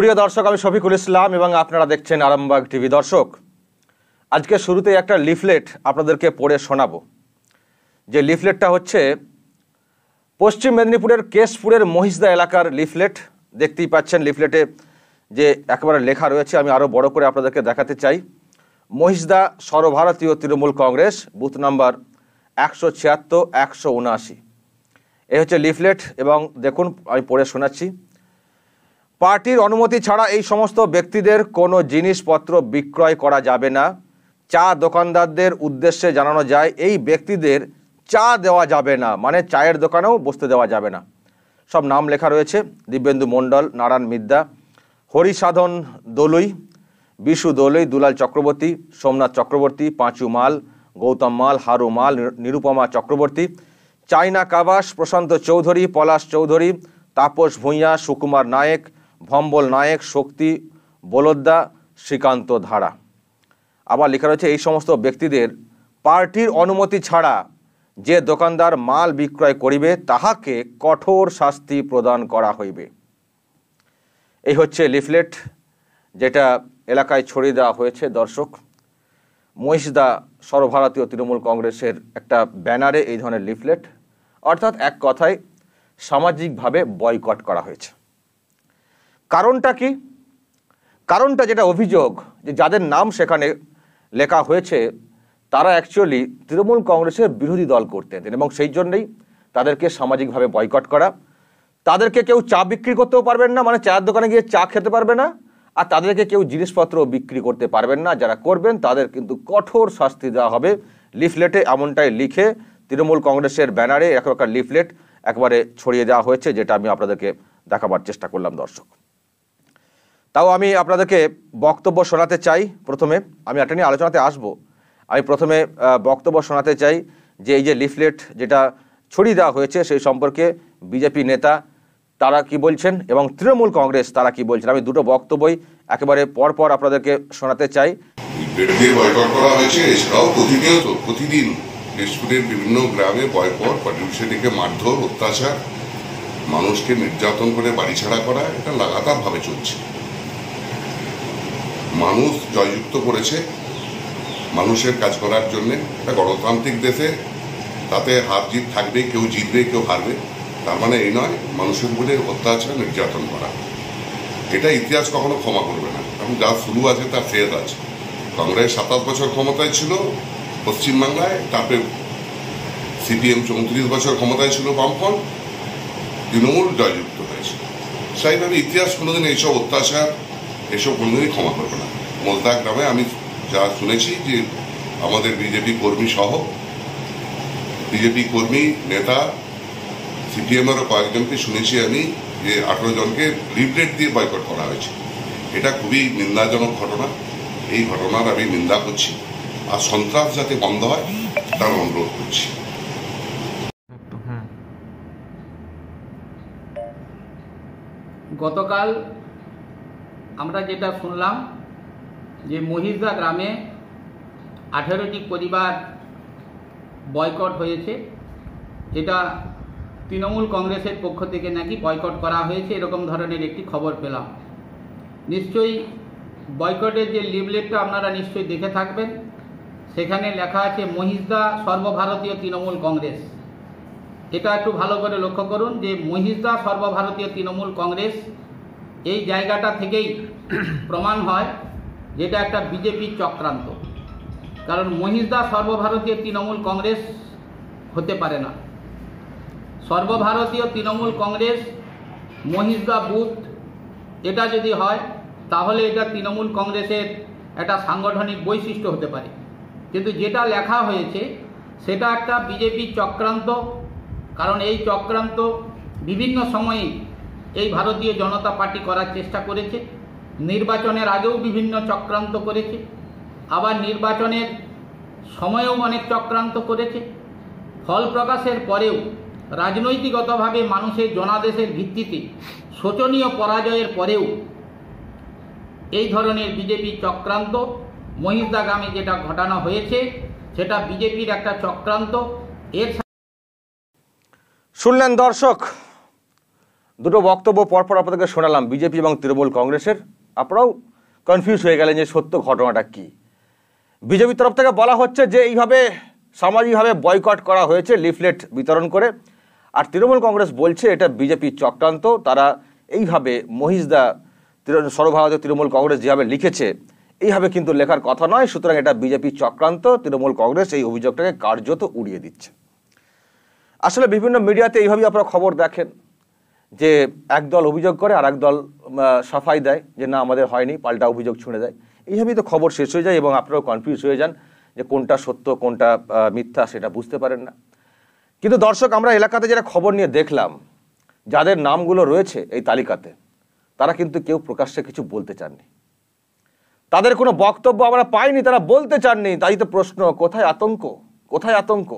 প্রিয় দর্শক আমি শফিকুল ইসলাম এবং আপনারা দেখছেন আরামবাগ টিভি দর্শক আজকে শুরুতে একটা লিফলেট আপনাদেরকে পড়ে শোনাবো যে লিফলেটটা হচ্ছে পশ্চিম মেদিনীপুরের কেশপুরের মহিষদা এলাকার লিফলেট দেখতেই পাচ্ছেন লিফলেটে যে একেবারে লেখা রয়েছে আমি আরও বড় করে আপনাদেরকে দেখাতে চাই মহিষদা সর্বভারতীয় তৃণমূল কংগ্রেস বুথ নাম্বার একশো ছিয়াত্তর একশো উনআশি এ হচ্ছে লিফলেট এবং দেখুন আমি পড়ে শোনাচ্ছি পার্টির অনুমতি ছাড়া এই সমস্ত ব্যক্তিদের কোনো জিনিসপত্র বিক্রয় করা যাবে না চা দোকানদারদের উদ্দেশ্যে জানানো যায় এই ব্যক্তিদের চা দেওয়া যাবে না মানে চায়ের দোকানেও বসতে দেওয়া যাবে না সব নাম লেখা রয়েছে দিব্যেন্দু মণ্ডল নারায়ণ মিদ্যা হরিসাধন দলুই বিশু দলুই দুলাল চক্রবর্তী সোমনাথ চক্রবর্তী পাঁচু মাল গৌতম মাল হারু মাল নিরুপমা চক্রবর্তী চাইনা কাবাস প্রশান্ত চৌধুরী পলাশ চৌধুরী তাপস ভূঁইয়া সুকুমার নায়েক ভম্বল নায়েক শক্তি বলদ্দা শ্রীকান্ত ধারা আবার লেখা রয়েছে এই সমস্ত ব্যক্তিদের পার্টির অনুমতি ছাড়া যে দোকানদার মাল বিক্রয় করিবে তাহাকে কঠোর শাস্তি প্রদান করা হইবে এই হচ্ছে লিফলেট যেটা এলাকায় ছড়িয়ে দেওয়া হয়েছে দর্শক মহিষদা সর্বভারতীয় তৃণমূল কংগ্রেসের একটা ব্যানারে এই ধরনের লিফলেট অর্থাৎ এক কথায় সামাজিকভাবে বয়কট করা হয়েছে কারণটা কি কারণটা যেটা অভিযোগ যে যাদের নাম সেখানে লেখা হয়েছে তারা অ্যাকচুয়ালি তৃণমূল কংগ্রেসের বিরোধী দল করতেন এবং সেই জন্যেই তাদেরকে সামাজিকভাবে বয়কট করা তাদেরকে কেউ চা বিক্রি করতেও পারবেন না মানে চায়ের দোকানে গিয়ে চা খেতে পারবে না আর তাদেরকে কেউ জিনিসপত্র বিক্রি করতে পারবেন না যারা করবেন তাদের কিন্তু কঠোর শাস্তি দেওয়া হবে লিফলেটে এমনটাই লিখে তৃণমূল কংগ্রেসের ব্যানারে এক একটা লিফলেট একবারে ছড়িয়ে দেওয়া হয়েছে যেটা আমি আপনাদেরকে দেখাবার চেষ্টা করলাম দর্শক তাও আমি আপনাদেরকে বক্তব্য শোনাতে চাই প্রথমে আমি একটা নিয়ে আলোচনাতে আসব আমি প্রথমে বক্তব্য শোনাতে চাই যে এই যে লিফলেট যেটা ছড়িয়ে দেওয়া হয়েছে সেই সম্পর্কে বিজেপি নেতা তারা কি বলছেন এবং তৃণমূল কংগ্রেস তারা কি বলছেন আমি দুটো বক্তব্যই একেবারে পর পর আপনাদেরকে শোনাতে চাই প্রতিদিন বিভিন্ন গ্রামে মারধর অত্যাচার মানুষকে নির্যাতন করে বাড়ি ছাড়া করা এটা লাগাতারভাবে চলছে মানুষ জয়যুক্ত করেছে মানুষের কাজ করার জন্যে একটা গণতান্ত্রিক দেশে তাতে হার জিত থাকবে কেউ জিতবে কেউ হারবে তার মানে এই নয় মানুষের উপরে অত্যাচার নির্যাতন করা এটা ইতিহাস কখনো ক্ষমা করবে না এবং যা শুরু আছে তার শেষ আছে কংগ্রেস সাতাশ বছর ক্ষমতায় ছিল পশ্চিমবাংলায় তারপরে সিপিএম চৌত্রিশ বছর ক্ষমতায় ছিল বামফ্রন্ট তৃণমূল জয়যুক্ত হয়েছে স্বাভাবিকভাবে ইতিহাস কোনোদিন এইসব অত্যাচার এসব কোনোদিনই ক্ষমা করবে না মোলদা গ্রামে আমি যা শুনেছি যে আমাদের বিজেপি কর্মী সহ বিজেপি কর্মী নেতা সিপিএমেরও কয়েকজনকে শুনেছি আমি যে আঠেরো জনকে লিফলেট দিয়ে বয়কট করা হয়েছে এটা খুবই নিন্দাজনক ঘটনা এই ঘটনার আমি নিন্দা করছি আর সন্ত্রাস যাতে বন্ধ হয় তার অনুরোধ করছি গতকাল আমরা যেটা শুনলাম যে মহিষদা গ্রামে আঠেরোটি পরিবার বয়কট হয়েছে এটা তৃণমূল কংগ্রেসের পক্ষ থেকে নাকি বয়কট করা হয়েছে এরকম ধরনের একটি খবর পেলাম নিশ্চয়ই বয়কটের যে লিভলেটটা আপনারা নিশ্চয়ই দেখে থাকবেন সেখানে লেখা আছে মহিষদা সর্বভারতীয় তৃণমূল কংগ্রেস এটা একটু ভালো করে লক্ষ্য করুন যে মহিষদা সর্বভারতীয় তৃণমূল কংগ্রেস এই জায়গাটা থেকেই প্রমাণ হয় যেটা একটা বিজেপি চক্রান্ত কারণ মহিষদা সর্বভারতীয় তৃণমূল কংগ্রেস হতে পারে না সর্বভারতীয় তৃণমূল কংগ্রেস মহিষদা বুথ এটা যদি হয় তাহলে এটা তৃণমূল কংগ্রেসের একটা সাংগঠনিক বৈশিষ্ট্য হতে পারে কিন্তু যেটা লেখা হয়েছে সেটা একটা বিজেপি চক্রান্ত কারণ এই চক্রান্ত বিভিন্ন সময়ে এই ভারতীয় জনতা পার্টি করার চেষ্টা করেছে নির্বাচনের আগেও বিভিন্ন চক্রান্ত করেছে আবার নির্বাচনের সময়েও অনেক চক্রান্ত করেছে ফল প্রকাশের পরেও রাজনৈতিকগতভাবে মানুষের জনাদেশের ভিত্তিতে শোচনীয় পরাজয়ের পরেও এই ধরনের বিজেপি চক্রান্ত মহিষদাগামে যেটা ঘটানো হয়েছে সেটা বিজেপির একটা চক্রান্ত এর শুনলেন দর্শক দুটো বক্তব্য পরপর আপনাদেরকে শোনালাম বিজেপি এবং তৃণমূল কংগ্রেসের আপনারাও কনফিউজ হয়ে গেলেন যে সত্য ঘটনাটা কি বিজেপির তরফ থেকে বলা হচ্ছে যে এইভাবে সামাজিকভাবে বয়কট করা হয়েছে লিফলেট বিতরণ করে আর তৃণমূল কংগ্রেস বলছে এটা বিজেপির চক্রান্ত তারা এইভাবে মহিষদা সর্বভারতীয় তৃণমূল কংগ্রেস যেভাবে লিখেছে এইভাবে কিন্তু লেখার কথা নয় সুতরাং এটা বিজেপি চক্রান্ত তৃণমূল কংগ্রেস এই অভিযোগটাকে কার্যত উড়িয়ে দিচ্ছে আসলে বিভিন্ন মিডিয়াতে এইভাবেই আপনারা খবর দেখেন যে এক দল অভিযোগ করে আর এক দল সাফাই দেয় যে না আমাদের হয়নি পাল্টা অভিযোগ ছুঁড়ে দেয় এইভাবেই তো খবর শেষ হয়ে যায় এবং আপনারাও কনফিউজ হয়ে যান যে কোনটা সত্য কোনটা মিথ্যা সেটা বুঝতে পারেন না কিন্তু দর্শক আমরা এলাকাতে যারা খবর নিয়ে দেখলাম যাদের নামগুলো রয়েছে এই তালিকাতে তারা কিন্তু কেউ প্রকাশ্যে কিছু বলতে চাননি তাদের কোনো বক্তব্য আমরা পাইনি তারা বলতে চাননি তাই তো প্রশ্ন কোথায় আতঙ্ক কোথায় আতঙ্ক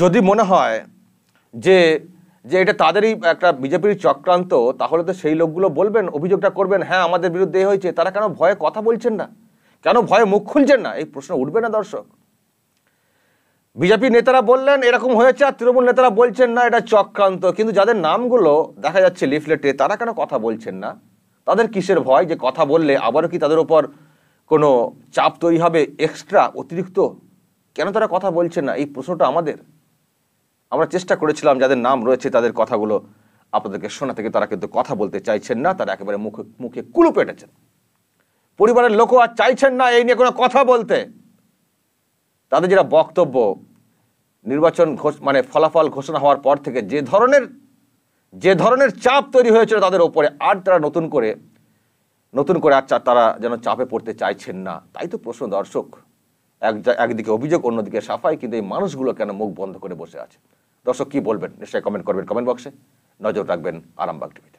যদি মনে হয় যে যে এটা তাদেরই একটা বিজেপির চক্রান্ত তাহলে তো সেই লোকগুলো বলবেন অভিযোগটা করবেন হ্যাঁ আমাদের বিরুদ্ধে এ হয়েছে তারা কেন ভয়ে কথা বলছেন না কেন ভয়ে মুখ খুলছেন না এই প্রশ্ন উঠবে না দর্শক বিজেপি নেতারা বললেন এরকম হয়েছে আর তৃণমূল নেতারা বলছেন না এটা চক্রান্ত কিন্তু যাদের নামগুলো দেখা যাচ্ছে লিফলেটে তারা কেন কথা বলছেন না তাদের কিসের ভয় যে কথা বললে আবারও কি তাদের ওপর কোনো চাপ তৈরি হবে এক্সট্রা অতিরিক্ত কেন তারা কথা বলছেন না এই প্রশ্নটা আমাদের আমরা চেষ্টা করেছিলাম যাদের নাম রয়েছে তাদের কথাগুলো আপনাদেরকে শোনা থেকে তারা কিন্তু কথা বলতে চাইছেন না তারা একেবারে মুখে মুখে কুলু পেটেছেন পরিবারের লোকও আর চাইছেন না এই নিয়ে কোনো কথা বলতে তাদের যেটা বক্তব্য নির্বাচন মানে ফলাফল ঘোষণা হওয়ার পর থেকে যে ধরনের যে ধরনের চাপ তৈরি হয়েছিল তাদের ওপরে আর তারা নতুন করে নতুন করে আর তারা যেন চাপে পড়তে চাইছেন না তাই তো প্রশ্ন দর্শক এক একদিকে অভিযোগ অন্যদিকে সাফাই কিন্তু এই মানুষগুলো কেন মুখ বন্ধ করে বসে আছে দর্শক কি বলবেন নিশ্চয়ই কমেন্ট করবেন কমেন্ট বক্সে নজর রাখবেন আরামবাগ টিভিতে